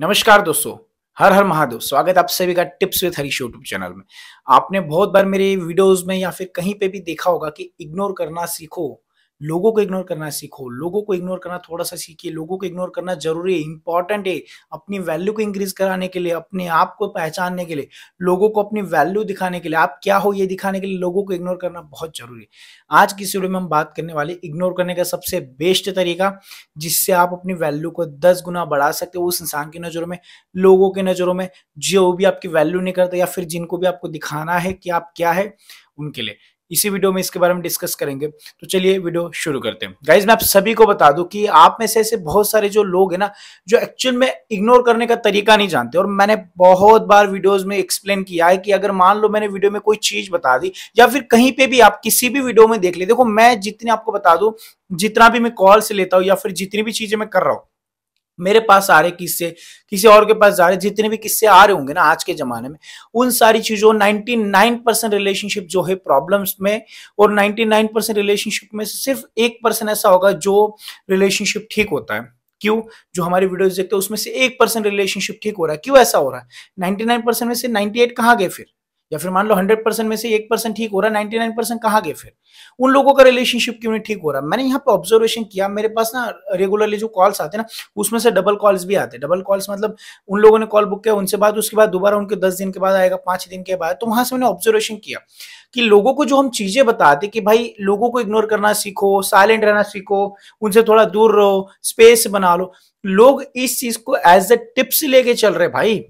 नमस्कार दोस्तों हर हर महादेव स्वागत आप सभी का tips with Harish YouTube channel में आपने बहुत बार मेरे वीडियोस में या फिर कहीं पे भी देखा होगा कि इग्नोर करना सीखो लोगों को इग्नोर करना सीखो लोगों को इग्नोर करना थोड़ा सा सीखिए लोगों को इग्नोर करना जरूरी है इंपॉर्टेंट है अपनी वैल्यू को इंक्रीज कराने के लिए अपने आप को पहचानने के लिए लोगों को अपनी वैल्यू दिखाने के लिए आप क्या हो ये दिखाने के लिए लोगों को इग्नोर करना बहुत जरूरी है आज की वीडियो में हम बात करने वाले इग्नोर करने का सबसे बेस्ट तरीका जिससे आप अपनी वैल्यू को दस गुना बढ़ा सकते हो उस इंसान की नज़रों में लोगों की नज़रों में जो भी आपकी वैल्यू नहीं करते या फिर जिनको भी आपको दिखाना है कि आप क्या है उनके लिए इसी वीडियो में इसके बारे में डिस्कस करेंगे तो चलिए वीडियो शुरू करते हैं गाइज मैं आप सभी को बता दूं कि आप में से ऐसे बहुत सारे जो लोग हैं ना जो एक्चुअल में इग्नोर करने का तरीका नहीं जानते और मैंने बहुत बार वीडियोस में एक्सप्लेन किया है कि अगर मान लो मैंने वीडियो में कोई चीज बता दी या फिर कहीं पे भी आप किसी भी वीडियो में देख ले देखो मैं जितने आपको बता दू जितना भी मैं कॉल से लेता हूँ या फिर जितनी भी चीजें मैं कर रहा हूँ मेरे पास आ रहे किस्से किसी और के पास जा रहे जितने भी किस्से आ रहे होंगे ना आज के ज़माने में उन सारी चीज़ों 99 परसेंट रिलेशनशिप जो है प्रॉब्लम्स में और 99 परसेंट रिलेशनशिप में सिर्फ एक परसेंट ऐसा होगा जो रिलेशनशिप ठीक होता है क्यों जो हमारी वीडियोस देखते हैं उसमें से एक परसेंट रिलेशनशिप ठीक हो रहा है क्यों ऐसा हो रहा है नाइनटी में से नाइनटी कहाँ गए फिर या फिर मान लो हंड्रेड परसेंट में से एक परसेंट ठीक हो रहा है नाइनटी नाइन परसेंट कहाँ गए फिर उन लोगों का रिलेशनशिप क्यों नहीं ठीक हो रहा मैंने यहाँ पे ऑब्जर्वेशन किया मेरे पास ना रेगुलरली जो कॉल्स आते हैं ना उसमें से डबल कॉल्स भी आते हैं डबल कॉल्स मतलब उन लोगों ने कॉल बुक किया उनसे बात उसके बाद दोबारा उनके दस दिन के बाद आएगा पांच दिन के बाद तो वहां से मैंने ऑब्जर्वेशन किया कि लोगों को जो हम चीजें बताते कि भाई लोगों को इग्नोर करना सीखो साइलेंट रहना सीखो उनसे थोड़ा दूर रहो स्पेस बना लो लोग इस चीज को एज ए टिप्स लेके चल रहे भाई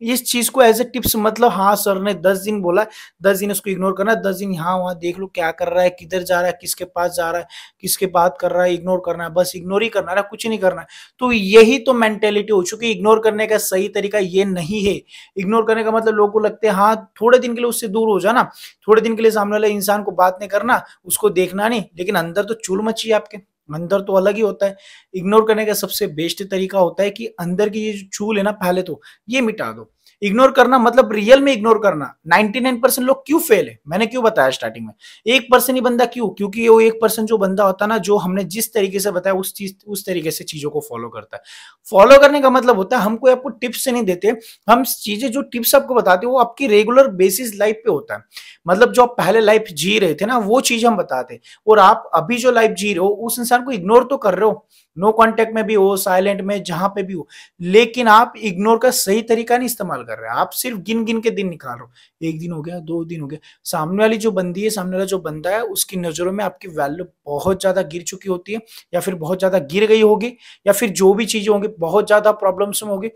इस चीज को एज ए टिप्स मतलब हाँ सर ने दस दिन बोला दस दिन उसको इग्नोर करना दस दिन यहाँ वहां देख लो क्या कर रहा है किधर जा रहा है किसके पास जा रहा है किसके बात कर रहा है इग्नोर करना है बस इग्नोर ही करना है कुछ नहीं करना है तो यही तो मेंटेलिटी हो चुकी इग्नोर करने का सही तरीका ये नहीं है इग्नोर करने का मतलब लोग को लगते हैं हाँ थोड़े दिन के लिए उससे दूर हो जाना थोड़े दिन के लिए सामने वाले इंसान को बात नहीं करना उसको देखना नहीं लेकिन अंदर तो चूल मची आपके अंदर तो अलग ही होता है इग्नोर करने का सबसे बेस्ट तरीका होता है कि अंदर की ये जो चूल है ना पहले तो ये मिटा दो इग्नोर करना मतलब रियल में इग्नोर करना 99 लोग क्यों फेल है मैंने क्यों बताया स्टार्टिंग में एक पर्सन ही बंदा क्यों क्योंकि वो एक पर्सन जो बंदा होता है ना जो हमने जिस तरीके से बताया उस चीज उस तरीके से चीजों को फॉलो करता है फॉलो करने का मतलब होता है हमको आपको टिप्स से नहीं देते हम चीजें जो टिप्स आपको बताते हैं वो आपकी रेगुलर बेसिस लाइफ पे होता है मतलब जो आप पहले लाइफ जी रहे थे ना वो चीज हम बताते और आप अभी जो लाइफ जी रहे हो उस इंसान को इग्नोर तो कर रहे हो नो कांटेक्ट में भी हो साइलेंट में जहां पे भी हो लेकिन आप इग्नोर का सही तरीका नहीं इस्तेमाल कर रहे आप सिर्फ गिन गिन के दिन निकाल रहे हो एक दिन हो गया दो दिन हो गया सामने वाली जो बंदी है सामने वाला जो बंदा है उसकी नजरों में आपकी वैल्यू बहुत ज्यादा गिर चुकी होती है या फिर बहुत ज्यादा गिर गई होगी या फिर जो भी चीजें होंगी बहुत ज्यादा प्रॉब्लम्स में होगी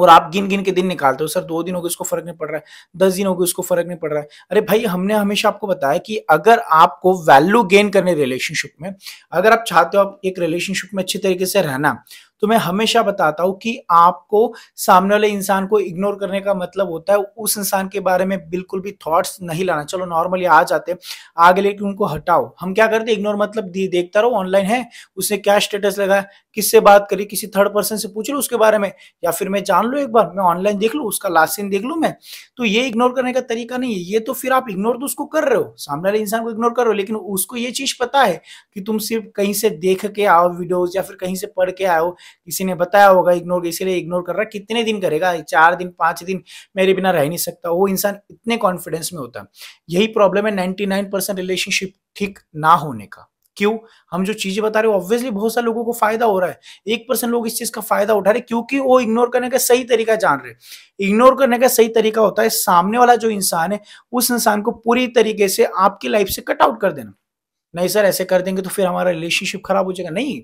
और आप गिन गिन के दिन निकालते हो सर दो दिन हो गए उसको फर्क नहीं पड़ रहा है दस दिन हो गए उसको फर्क नहीं पड़ रहा है अरे भाई हमने हमेशा आपको बताया कि अगर आपको वैल्यू गेन करने रिलेशनशिप में अगर आप चाहते हो आप एक रिलेशनशिप में अच्छी तरीके से रहना तो मैं हमेशा बताता हूं कि आपको सामने वाले इंसान को इग्नोर करने का मतलब होता है उस इंसान के बारे में बिल्कुल भी थॉट्स नहीं लाना चलो नॉर्मली आ जाते आगे लेकर उनको हटाओ हम क्या करते इग्नोर मतलब देखता रहो ऑनलाइन है उसने क्या स्टेटस लगाया किससे बात करी किसी थर्ड पर्सन से पूछ लो उसके बारे में या फिर मैं जान लो एक बार मैं ऑनलाइन देख लू उसका लास्ट सीन देख लू मैं तो ये इग्नोर करने का तरीका नहीं है ये तो फिर आप इग्नोर तो उसको कर रहे हो सामने वाले इंसान को इग्नोर कर रहे हो लेकिन उसको ये चीज पता है कि तुम सिर्फ कहीं से देख के आओ वीडियोस या फिर कहीं से पढ़ के आओ किसी ने बताया होगा इग्नोर इसीलिए इग्नोर कर रहा है कितने दिन करेगा चार दिन पांच दिन मेरे बिना रह नहीं सकता वो इंसान इतने कॉन्फिडेंस में होता यही प्रॉब्लम है नाइनटी रिलेशनशिप ठीक ना होने का क्यों हम जो चीजें बता रहे हो ऑब्वियसली बहुत सारे लोगों को फायदा हो रहा है एक परसेंट लोग इस चीज का फायदा उठा रहे क्योंकि वो इग्नोर करने का सही तरीका जान रहे इग्नोर करने का सही तरीका होता है सामने वाला जो इंसान है उस इंसान को पूरी तरीके से आपकी लाइफ से कट आउट कर देना नहीं सर ऐसे कर देंगे तो फिर हमारा रिलेशनशिप खराब हो जाएगा नहीं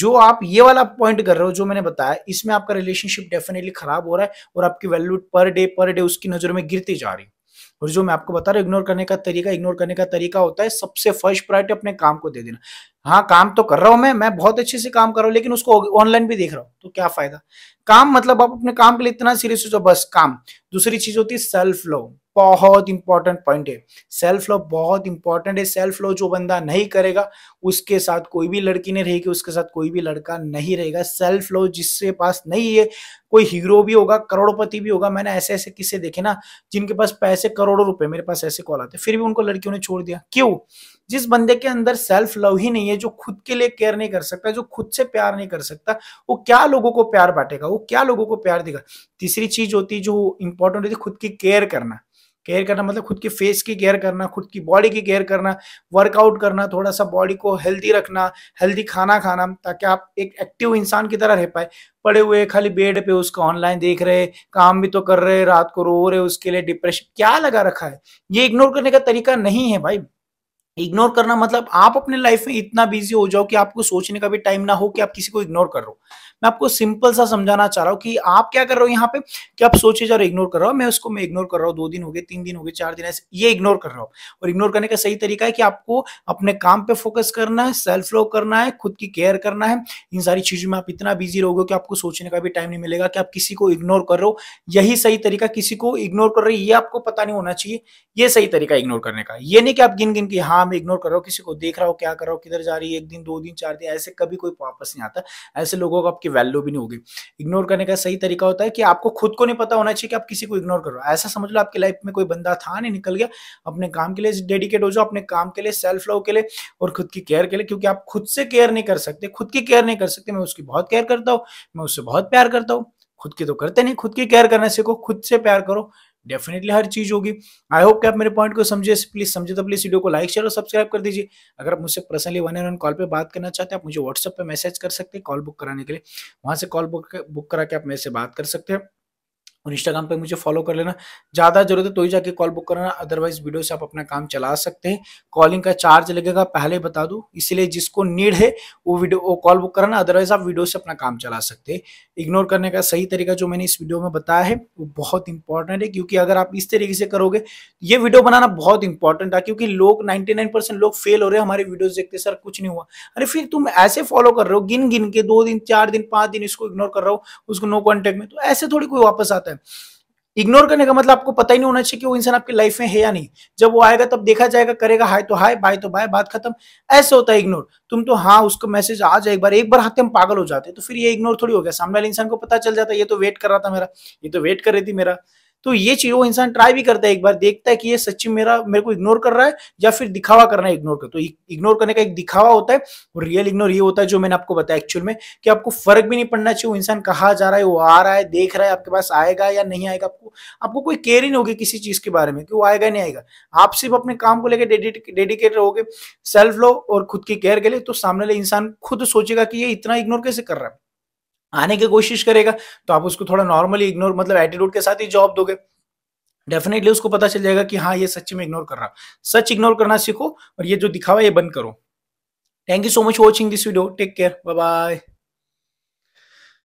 जो आप ये वाला पॉइंट कर रहे हो जो मैंने बताया इसमें आपका रिलेशनशिप डेफिनेटली खराब हो रहा है और आपकी value per day per day उसकी नजर में गिरती जा रही है और जो मैं आपको बता रहा हूँ इग्नोर करने का तरीका इग्नोर करने का तरीका होता है सबसे फर्स्ट प्रायोरिटी अपने काम को दे देना हाँ काम तो कर रहा हूं मैं मैं बहुत अच्छे से काम कर रहा हूँ लेकिन उसको ऑनलाइन भी देख रहा हूँ तो क्या फायदा काम मतलब आप अपने काम के लिए इतना सीरियस हो बस काम दूसरी चीज होती है सेल्फ लव बहुत इंपॉर्टेंट पॉइंट है सेल्फ लव बहुत इंपॉर्टेंट है सेल्फ लव जो बंदा नहीं करेगा उसके साथ कोई भी लड़की नहीं रहेगी उसके साथ कोई भी लड़का नहीं रहेगा सेल्फ लव जिसके पास नहीं है कोई हीरो भी होगा करोड़पति भी होगा मैंने ऐसे ऐसे किस्से देखे ना जिनके पास पैसे करोड़ों रुपए मेरे पास ऐसे कॉल आते फिर भी उनको लड़कियों ने छोड़ दिया क्यों जिस बंदे के अंदर सेल्फ लव ही नहीं है जो खुद के लिए केयर नहीं कर सकता जो खुद से प्यार नहीं कर सकता वो क्या लोगों को प्यार बांटेगा वो क्या लोगों को प्यार देगा तीसरी चीज होती है जो इंपॉर्टेंट होती है खुद की केयर करना केयर करना मतलब खुद के फेस की केयर करना खुद की बॉडी की केयर करना वर्कआउट करना थोड़ा सा बॉडी को हेल्दी रखना हेल्दी खाना खाना ताकि आप एक एक्टिव इंसान की तरह रह पाए पड़े हुए खाली बेड पे उसको ऑनलाइन देख रहे काम भी तो कर रहे रात को रो रहे उसके लिए डिप्रेशन क्या लगा रखा है ये इग्नोर करने का तरीका नहीं है भाई इग्नोर करना मतलब आप अपने लाइफ में इतना बिजी हो जाओ कि आपको सोचने का भी टाइम ना हो कि आप किसी को इग्नोर कर रहे हो मैं आपको सिंपल सा समझाना चाह रहा हूँ कि आप क्या कर रहे हो यहाँ पे कि आप सोचे जा इग्नोर कर रहा हूँ मैं उसको मैं इग्नोर कर रहा हूँ दो दिन हो गए तीन दिन हो गए चार दिन ऐसे ये इग्नोर कर रहा हूँ और इग्नोर करने का सही तरीका है कि आपको अपने काम पे फोकस करना है सेल्फ लव करना है खुद की केयर करना है इन सारी चीजों में आप इतना बिजी रहोगे कि आपको सोचने का भी टाइम नहीं मिलेगा कि आप किसी को इग्नोर कर रहे हो यही सही तरीका किसी को इग्नोर कर रहे हो ये आपको पता नहीं होना चाहिए ये सही तरीका इग्नोर करने का ये नहीं कि आप गिन गिन के हाँ मैं इग्नोर कर रहा हूँ किसी को देख रहा हूँ क्या कर रहा हूँ किधर जा रही है एक दिन दो दिन चार दिन ऐसे कभी कोई वापस नहीं आता ऐसे लोगों को आपके आपकी वैल्यू भी नहीं होगी इग्नोर करने का सही तरीका होता है कि आपको खुद को नहीं पता होना चाहिए कि आप किसी को इग्नोर करो ऐसा समझ लो आपकी लाइफ में कोई बंदा था नहीं निकल गया अपने काम के लिए डेडिकेट हो जाओ अपने काम के लिए सेल्फ लव के लिए और खुद की केयर के लिए क्योंकि आप खुद से केयर नहीं कर सकते खुद की केयर नहीं कर सकते मैं उसकी बहुत केयर करता हूँ मैं उससे बहुत प्यार करता हूँ खुद की तो करते नहीं खुद की केयर करना सीखो खुद से प्यार करो डेफिनेटली हर चीज होगी आई होप कि आप मेरे पॉइंट को समझे प्लीज समझे तो प्लीज वीडियो को लाइक शेयर और सब्सक्राइब कर दीजिए अगर आप मुझसे personally one and one call पर बात करना चाहते हैं आप मुझे व्हाट्सअप पर मैसेज कर सकते हैं कॉल बुक कराने के लिए वहाँ से कॉल बुक बुक करा के आप मेरे से बात कर सकते हैं और इंस्टाग्राम पे मुझे फॉलो कर लेना ज़्यादा जरूरत है तो ही जाके कॉल बुक करना अदरवाइज वीडियो से आप अपना काम चला सकते हैं कॉलिंग का चार्ज लगेगा पहले बता दूँ इसलिए जिसको नीड है वो वीडियो वो कॉल बुक करना अदरवाइज आप वीडियो से अपना काम चला सकते हैं इग्नोर करने का सही तरीका जो मैंने इस वीडियो में बताया है वो बहुत इंपॉर्टेंट है क्योंकि अगर आप इस तरीके से करोगे ये वीडियो बनाना बहुत इंपॉर्टेंट है क्योंकि लोग नाइन्टी लोग फेल हो रहे हैं हमारे वीडियोज देखते सर कुछ नहीं हुआ अरे फिर तुम ऐसे फॉलो कर रहे हो गिन गिन के दो दिन चार दिन पाँच दिन इसको इग्नोर कर रहा हो उसको नो कॉन्टेक्ट में तो ऐसे थोड़ी कोई वापस आता है इग्नोर करने का मतलब आपको पता ही नहीं होना चाहिए कि वो इंसान आपकी लाइफ में है या नहीं जब वो आएगा तब देखा जाएगा करेगा हाय तो हाय बाय तो बाय बात खत्म ऐसे होता है इग्नोर तुम तो हाँ उसको मैसेज आ जाए एक बार एक बार हाथ हम पागल हो जाते तो फिर ये इग्नोर थोड़ी हो गया सामने वाले इंसान को पता चल जाता ये तो वेट कर रहा था मेरा ये तो वेट कर रही थी मेरा तो ये चीज वो इंसान ट्राई भी करता है एक बार देखता है कि ये सच्ची मेरा मेरे को इग्नोर कर रहा है या फिर दिखावा करना इग्नोर कर तो इग्नोर करने का एक दिखावा होता है और रियल इग्नोर ये होता है जो मैंने आपको बताया एक्चुअल में कि आपको फर्क भी नहीं पड़ना चाहिए वो इंसान कहा जा रहा है वो आ रहा है देख रहा है आपके पास आएगा या नहीं आएगा आपको आपको कोई केयर ही नहीं होगी किसी चीज के बारे में कि वो आएगा नहीं आएगा आप सिर्फ अपने काम को लेकर डेडिकेट रहोगे सेल्फ लो और खुद की केयर के लिए तो सामने वाले इंसान खुद सोचेगा कि ये इतना इग्नोर कैसे कर रहा है आने की कोशिश करेगा तो आप उसको थोड़ा नॉर्मली इग्नोर मतलब एटीट्यूड के साथ ही जॉब दोगे डेफिनेटली उसको पता चल जाएगा कि हाँ ये सच में इग्नोर कर रहा सच इग्नोर करना सीखो और ये जो दिखावा ये बंद करो thank you so much watching this video take care bye bye